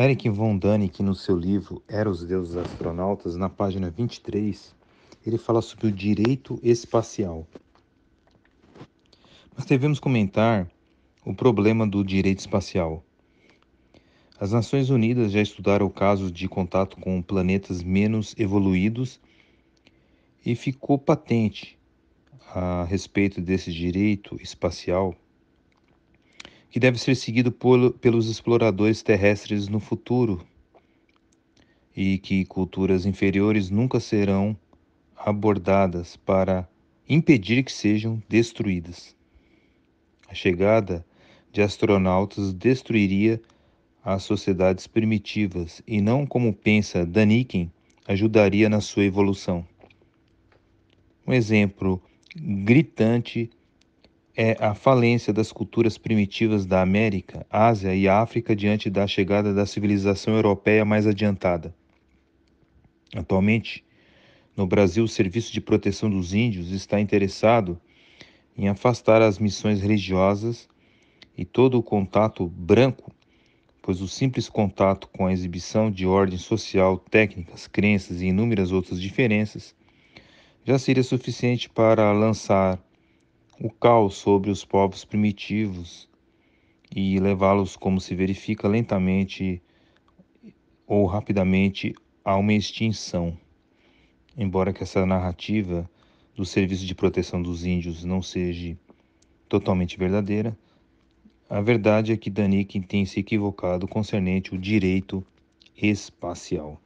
Eric von Däniken, no seu livro Era os Deuses Astronautas, na página 23, ele fala sobre o direito espacial. Mas devemos comentar o problema do direito espacial. As Nações Unidas já estudaram o caso de contato com planetas menos evoluídos e ficou patente a respeito desse direito espacial que deve ser seguido por, pelos exploradores terrestres no futuro e que culturas inferiores nunca serão abordadas para impedir que sejam destruídas. A chegada de astronautas destruiria as sociedades primitivas e não como pensa Daniken ajudaria na sua evolução. Um exemplo gritante é a falência das culturas primitivas da América, Ásia e África diante da chegada da civilização europeia mais adiantada. Atualmente, no Brasil, o Serviço de Proteção dos Índios está interessado em afastar as missões religiosas e todo o contato branco, pois o simples contato com a exibição de ordem social, técnicas, crenças e inúmeras outras diferenças já seria suficiente para lançar o caos sobre os povos primitivos e levá-los, como se verifica, lentamente ou rapidamente a uma extinção. Embora que essa narrativa do Serviço de Proteção dos Índios não seja totalmente verdadeira, a verdade é que Daniken tem se equivocado concernente o direito espacial.